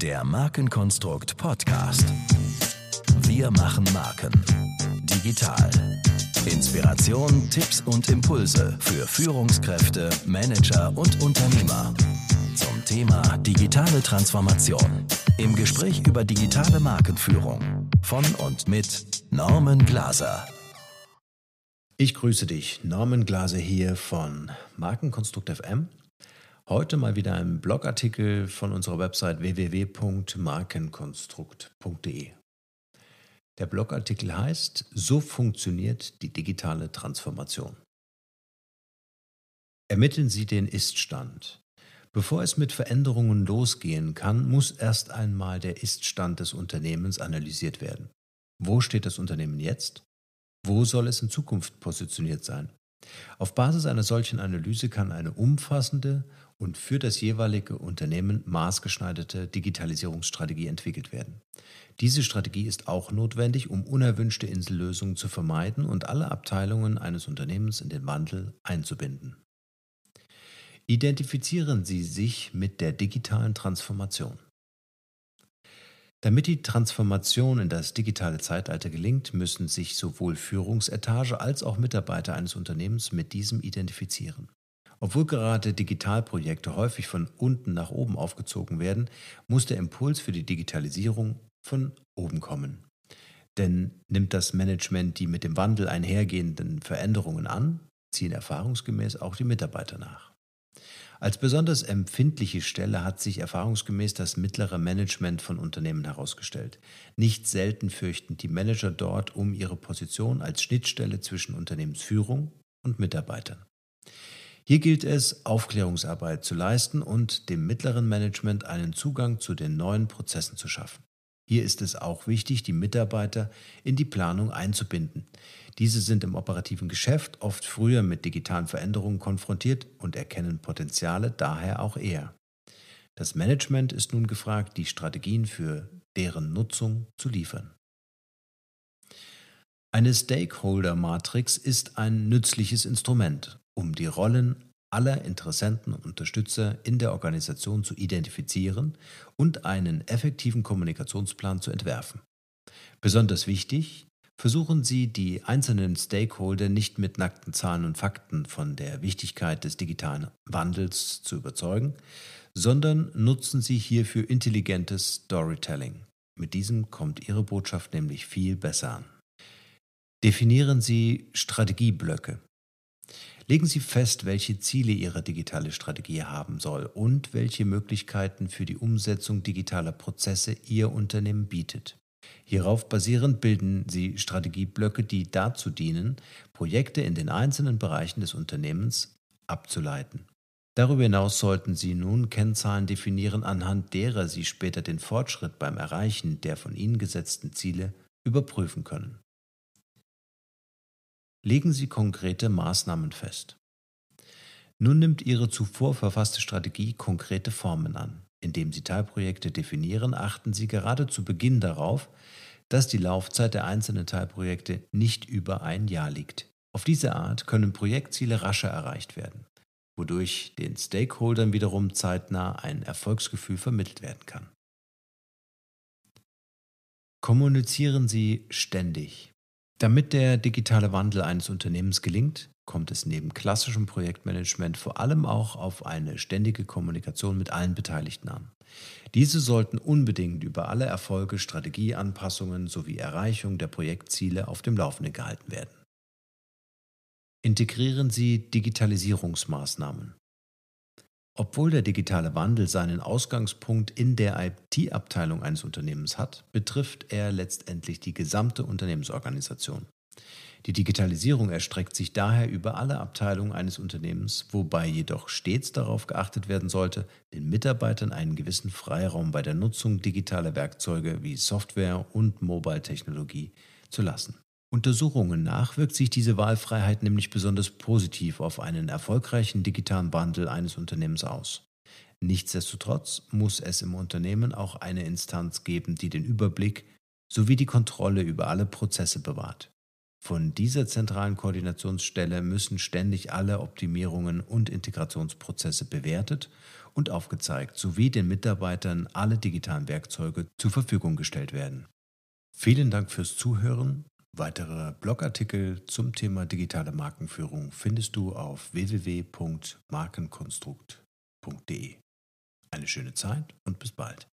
Der Markenkonstrukt Podcast. Wir machen Marken. Digital. Inspiration, Tipps und Impulse für Führungskräfte, Manager und Unternehmer. Zum Thema digitale Transformation. Im Gespräch über digitale Markenführung. Von und mit Norman Glaser. Ich grüße dich, Norman Glaser hier von Markenkonstrukt FM Heute mal wieder ein Blogartikel von unserer Website www.markenkonstrukt.de. Der Blogartikel heißt So funktioniert die digitale Transformation. Ermitteln Sie den Ist-Stand. Bevor es mit Veränderungen losgehen kann, muss erst einmal der Ist-Stand des Unternehmens analysiert werden. Wo steht das Unternehmen jetzt? Wo soll es in Zukunft positioniert sein? Auf Basis einer solchen Analyse kann eine umfassende und für das jeweilige Unternehmen maßgeschneiderte Digitalisierungsstrategie entwickelt werden. Diese Strategie ist auch notwendig, um unerwünschte Insellösungen zu vermeiden und alle Abteilungen eines Unternehmens in den Wandel einzubinden. Identifizieren Sie sich mit der digitalen Transformation. Damit die Transformation in das digitale Zeitalter gelingt, müssen sich sowohl Führungsetage als auch Mitarbeiter eines Unternehmens mit diesem identifizieren. Obwohl gerade Digitalprojekte häufig von unten nach oben aufgezogen werden, muss der Impuls für die Digitalisierung von oben kommen. Denn nimmt das Management die mit dem Wandel einhergehenden Veränderungen an, ziehen erfahrungsgemäß auch die Mitarbeiter nach. Als besonders empfindliche Stelle hat sich erfahrungsgemäß das mittlere Management von Unternehmen herausgestellt. Nicht selten fürchten die Manager dort um ihre Position als Schnittstelle zwischen Unternehmensführung und Mitarbeitern. Hier gilt es, Aufklärungsarbeit zu leisten und dem mittleren Management einen Zugang zu den neuen Prozessen zu schaffen. Hier ist es auch wichtig, die Mitarbeiter in die Planung einzubinden. Diese sind im operativen Geschäft oft früher mit digitalen Veränderungen konfrontiert und erkennen Potenziale daher auch eher. Das Management ist nun gefragt, die Strategien für deren Nutzung zu liefern. Eine Stakeholder-Matrix ist ein nützliches Instrument, um die Rollen aller Interessenten und Unterstützer in der Organisation zu identifizieren und einen effektiven Kommunikationsplan zu entwerfen. Besonders wichtig, versuchen Sie, die einzelnen Stakeholder nicht mit nackten Zahlen und Fakten von der Wichtigkeit des digitalen Wandels zu überzeugen, sondern nutzen Sie hierfür intelligentes Storytelling. Mit diesem kommt Ihre Botschaft nämlich viel besser an. Definieren Sie Strategieblöcke Legen Sie fest, welche Ziele Ihre digitale Strategie haben soll und welche Möglichkeiten für die Umsetzung digitaler Prozesse Ihr Unternehmen bietet. Hierauf basierend bilden Sie Strategieblöcke, die dazu dienen, Projekte in den einzelnen Bereichen des Unternehmens abzuleiten. Darüber hinaus sollten Sie nun Kennzahlen definieren, anhand derer Sie später den Fortschritt beim Erreichen der von Ihnen gesetzten Ziele überprüfen können legen Sie konkrete Maßnahmen fest. Nun nimmt Ihre zuvor verfasste Strategie konkrete Formen an. Indem Sie Teilprojekte definieren, achten Sie gerade zu Beginn darauf, dass die Laufzeit der einzelnen Teilprojekte nicht über ein Jahr liegt. Auf diese Art können Projektziele rascher erreicht werden, wodurch den Stakeholdern wiederum zeitnah ein Erfolgsgefühl vermittelt werden kann. Kommunizieren Sie ständig. Damit der digitale Wandel eines Unternehmens gelingt, kommt es neben klassischem Projektmanagement vor allem auch auf eine ständige Kommunikation mit allen Beteiligten an. Diese sollten unbedingt über alle Erfolge, Strategieanpassungen sowie Erreichung der Projektziele auf dem Laufenden gehalten werden. Integrieren Sie Digitalisierungsmaßnahmen. Obwohl der digitale Wandel seinen Ausgangspunkt in der IT-Abteilung eines Unternehmens hat, betrifft er letztendlich die gesamte Unternehmensorganisation. Die Digitalisierung erstreckt sich daher über alle Abteilungen eines Unternehmens, wobei jedoch stets darauf geachtet werden sollte, den Mitarbeitern einen gewissen Freiraum bei der Nutzung digitaler Werkzeuge wie Software und Mobile-Technologie zu lassen. Untersuchungen nach wirkt sich diese Wahlfreiheit nämlich besonders positiv auf einen erfolgreichen digitalen Wandel eines Unternehmens aus. Nichtsdestotrotz muss es im Unternehmen auch eine Instanz geben, die den Überblick sowie die Kontrolle über alle Prozesse bewahrt. Von dieser zentralen Koordinationsstelle müssen ständig alle Optimierungen und Integrationsprozesse bewertet und aufgezeigt sowie den Mitarbeitern alle digitalen Werkzeuge zur Verfügung gestellt werden. Vielen Dank fürs Zuhören. Weitere Blogartikel zum Thema digitale Markenführung findest du auf www.markenkonstrukt.de. Eine schöne Zeit und bis bald.